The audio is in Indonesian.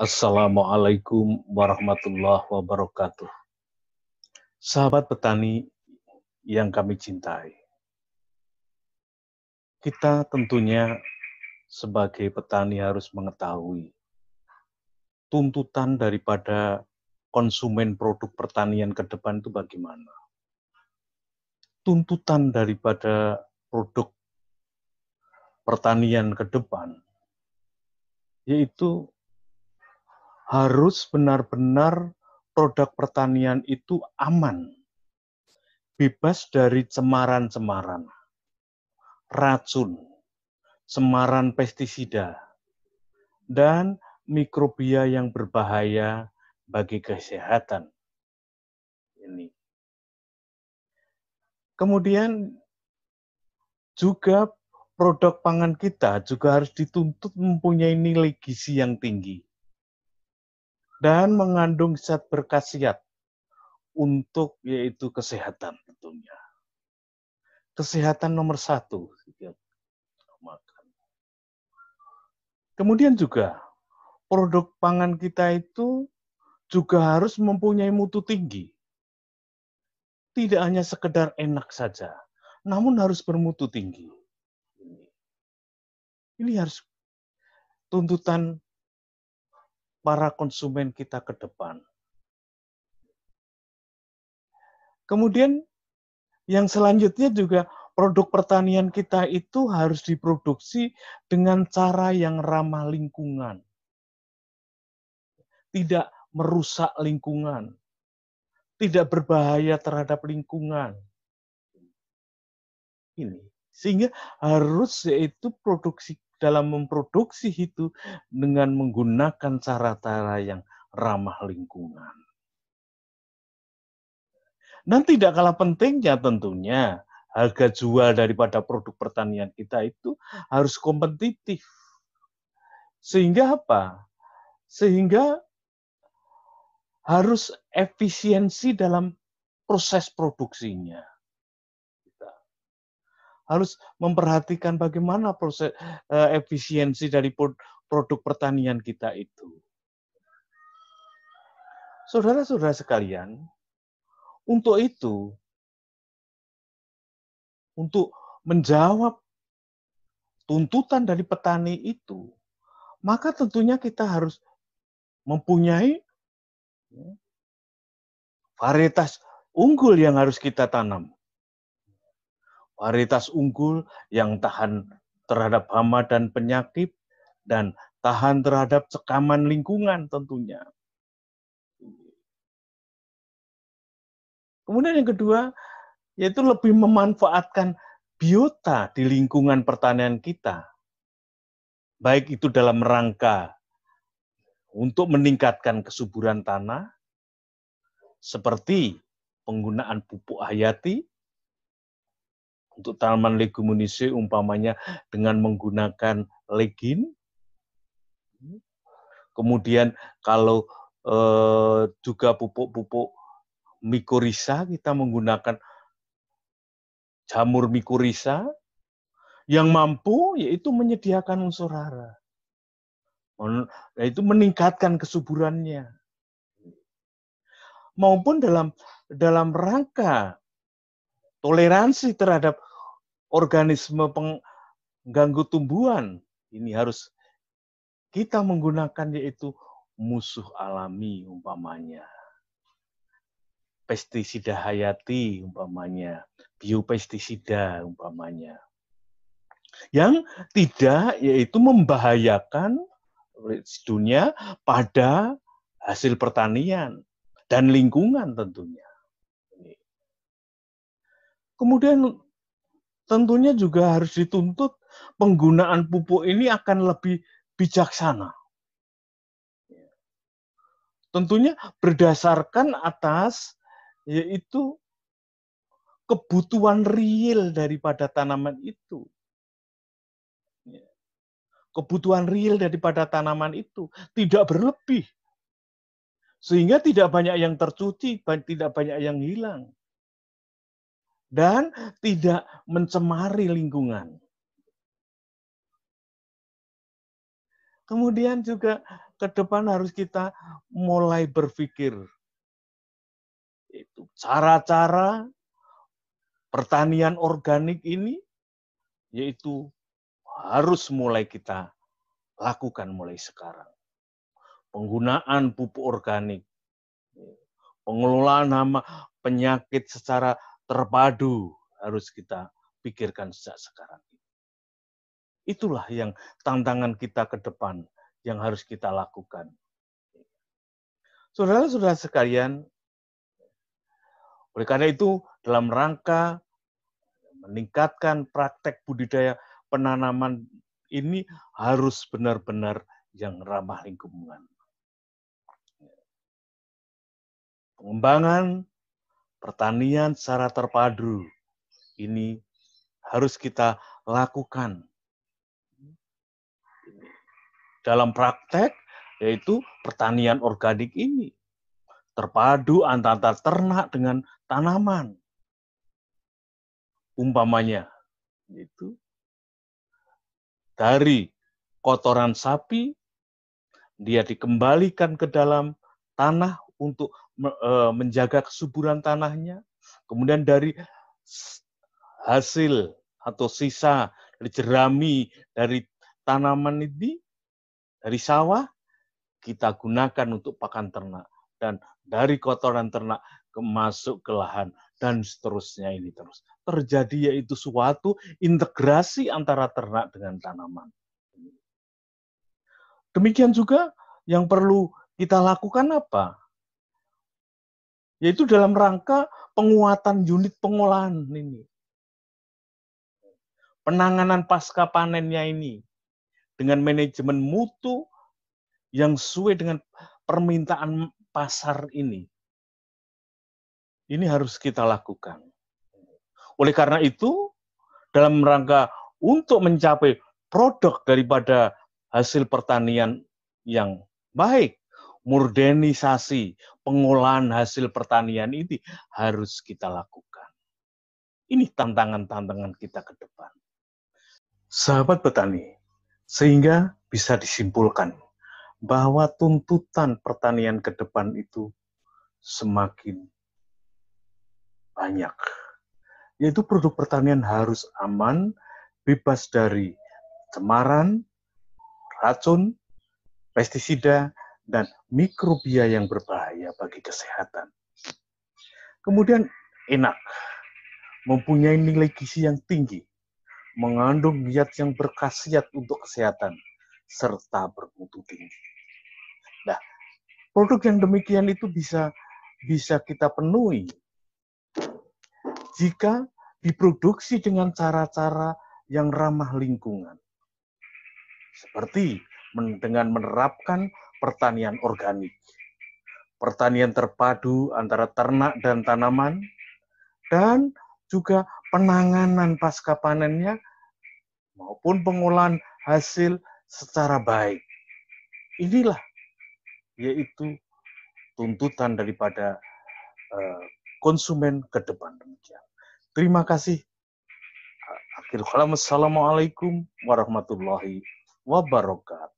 Assalamualaikum warahmatullahi wabarakatuh. Sahabat petani yang kami cintai, kita tentunya sebagai petani harus mengetahui tuntutan daripada konsumen produk pertanian ke depan itu bagaimana. Tuntutan daripada produk pertanian ke depan yaitu harus benar-benar produk pertanian itu aman, bebas dari cemaran-cemaran, racun, cemaran pestisida, dan mikrobia yang berbahaya bagi kesehatan. Ini. Kemudian juga produk pangan kita juga harus dituntut mempunyai nilai gizi yang tinggi dan mengandung zat berkhasiat untuk yaitu kesehatan tentunya. Kesehatan nomor satu. Makan. Kemudian juga produk pangan kita itu juga harus mempunyai mutu tinggi. Tidak hanya sekedar enak saja, namun harus bermutu tinggi. Ini harus tuntutan para konsumen kita ke depan. Kemudian yang selanjutnya juga produk pertanian kita itu harus diproduksi dengan cara yang ramah lingkungan. Tidak merusak lingkungan. Tidak berbahaya terhadap lingkungan. Ini. Sehingga harus yaitu produksi dalam memproduksi itu dengan menggunakan cara-cara yang ramah lingkungan. Dan tidak kalah pentingnya tentunya harga jual daripada produk pertanian kita itu harus kompetitif. Sehingga apa? Sehingga harus efisiensi dalam proses produksinya harus memperhatikan bagaimana proses uh, efisiensi dari produk pertanian kita itu. Saudara-saudara sekalian, untuk itu untuk menjawab tuntutan dari petani itu, maka tentunya kita harus mempunyai ya, varietas unggul yang harus kita tanam varietas unggul yang tahan terhadap hama dan penyakit, dan tahan terhadap cekaman lingkungan tentunya. Kemudian yang kedua, yaitu lebih memanfaatkan biota di lingkungan pertanian kita. Baik itu dalam rangka untuk meningkatkan kesuburan tanah, seperti penggunaan pupuk hayati, untuk tanaman leguminose umpamanya dengan menggunakan legin. Kemudian kalau eh, juga pupuk-pupuk mikorisa kita menggunakan jamur mikorisa yang mampu yaitu menyediakan unsur hara. yaitu nah, meningkatkan kesuburannya. Maupun dalam dalam rangka toleransi terhadap organisme pengganggu tumbuhan ini harus kita menggunakan yaitu musuh alami umpamanya pestisida hayati umpamanya, biopestisida umpamanya. Yang tidak yaitu membahayakan dunia pada hasil pertanian dan lingkungan tentunya. Kemudian tentunya juga harus dituntut penggunaan pupuk ini akan lebih bijaksana. Tentunya berdasarkan atas yaitu kebutuhan real daripada tanaman itu. Kebutuhan real daripada tanaman itu tidak berlebih. Sehingga tidak banyak yang tercuci, tidak banyak yang hilang dan tidak mencemari lingkungan. Kemudian juga ke depan harus kita mulai berpikir itu cara-cara pertanian organik ini yaitu harus mulai kita lakukan mulai sekarang. Penggunaan pupuk organik, pengelolaan hama penyakit secara terpadu harus kita pikirkan sejak sekarang. Itulah yang tantangan kita ke depan yang harus kita lakukan. Saudara-saudara sekalian, oleh karena itu dalam rangka meningkatkan praktek budidaya penanaman ini harus benar-benar yang ramah lingkungan. Pengembangan pertanian secara terpadu ini harus kita lakukan dalam praktek yaitu pertanian organik ini terpadu antara ternak dengan tanaman umpamanya itu dari kotoran sapi dia dikembalikan ke dalam tanah untuk Eh, menjaga kesuburan tanahnya. Kemudian dari hasil atau sisa dari jerami dari tanaman ini dari sawah kita gunakan untuk pakan ternak dan dari kotoran ternak masuk ke lahan dan seterusnya ini terus terjadi yaitu suatu integrasi antara ternak dengan tanaman. Demikian juga yang perlu kita lakukan apa? yaitu dalam rangka penguatan unit pengolahan ini. Penanganan pasca panennya ini dengan manajemen mutu yang sesuai dengan permintaan pasar ini. Ini harus kita lakukan. Oleh karena itu, dalam rangka untuk mencapai produk daripada hasil pertanian yang baik, modernisasi pengolahan hasil pertanian ini harus kita lakukan. Ini tantangan-tantangan kita ke depan. Sahabat petani, sehingga bisa disimpulkan bahwa tuntutan pertanian ke depan itu semakin banyak. Yaitu produk pertanian harus aman, bebas dari cemaran, racun, pestisida, dan mikrobia yang berbahaya bagi kesehatan. Kemudian enak, mempunyai nilai gizi yang tinggi, mengandung zat yang berkhasiat untuk kesehatan, serta bermutu tinggi. Nah, produk yang demikian itu bisa bisa kita penuhi jika diproduksi dengan cara-cara yang ramah lingkungan. Seperti dengan menerapkan pertanian organik. Pertanian terpadu antara ternak dan tanaman, dan juga penanganan pasca panennya maupun pengolahan hasil secara baik. Inilah yaitu tuntutan daripada eh, konsumen ke depan demikian. Terima kasih. Akhir Assalamualaikum warahmatullahi wabarakatuh.